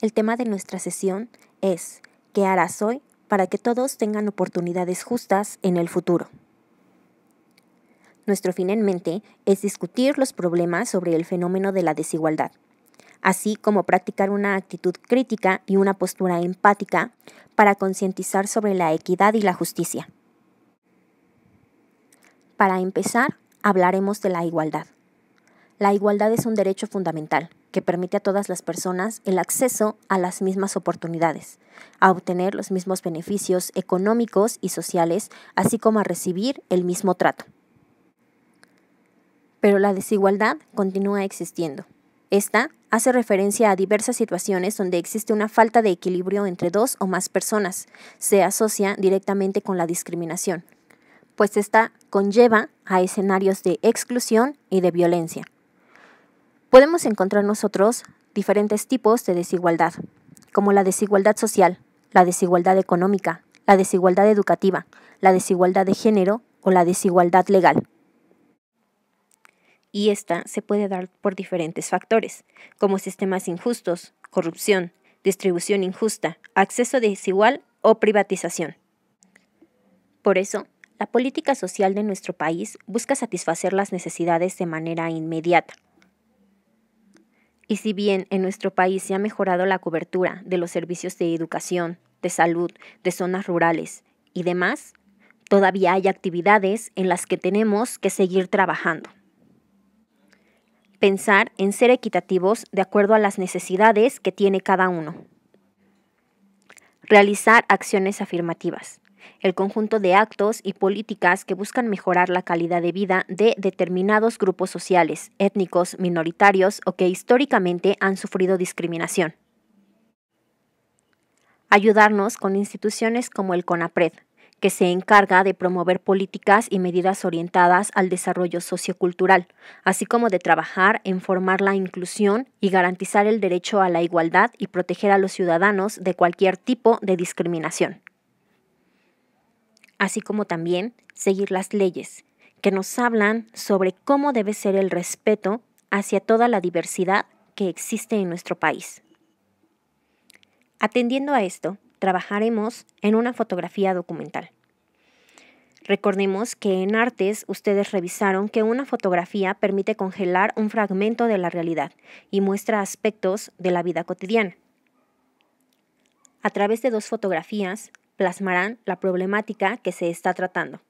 El tema de nuestra sesión es ¿qué harás hoy para que todos tengan oportunidades justas en el futuro? Nuestro fin en mente es discutir los problemas sobre el fenómeno de la desigualdad, así como practicar una actitud crítica y una postura empática para concientizar sobre la equidad y la justicia. Para empezar, hablaremos de la igualdad. La igualdad es un derecho fundamental que permite a todas las personas el acceso a las mismas oportunidades, a obtener los mismos beneficios económicos y sociales, así como a recibir el mismo trato. Pero la desigualdad continúa existiendo. Esta hace referencia a diversas situaciones donde existe una falta de equilibrio entre dos o más personas. Se asocia directamente con la discriminación, pues esta conlleva a escenarios de exclusión y de violencia podemos encontrar nosotros diferentes tipos de desigualdad, como la desigualdad social, la desigualdad económica, la desigualdad educativa, la desigualdad de género o la desigualdad legal. Y esta se puede dar por diferentes factores, como sistemas injustos, corrupción, distribución injusta, acceso desigual o privatización. Por eso, la política social de nuestro país busca satisfacer las necesidades de manera inmediata, y si bien en nuestro país se ha mejorado la cobertura de los servicios de educación, de salud, de zonas rurales y demás, todavía hay actividades en las que tenemos que seguir trabajando. Pensar en ser equitativos de acuerdo a las necesidades que tiene cada uno. Realizar acciones afirmativas el conjunto de actos y políticas que buscan mejorar la calidad de vida de determinados grupos sociales, étnicos, minoritarios o que históricamente han sufrido discriminación. Ayudarnos con instituciones como el CONAPRED, que se encarga de promover políticas y medidas orientadas al desarrollo sociocultural, así como de trabajar en formar la inclusión y garantizar el derecho a la igualdad y proteger a los ciudadanos de cualquier tipo de discriminación así como también seguir las leyes, que nos hablan sobre cómo debe ser el respeto hacia toda la diversidad que existe en nuestro país. Atendiendo a esto, trabajaremos en una fotografía documental. Recordemos que en artes ustedes revisaron que una fotografía permite congelar un fragmento de la realidad y muestra aspectos de la vida cotidiana. A través de dos fotografías plasmarán la problemática que se está tratando.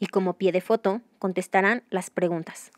Y como pie de foto, contestarán las preguntas.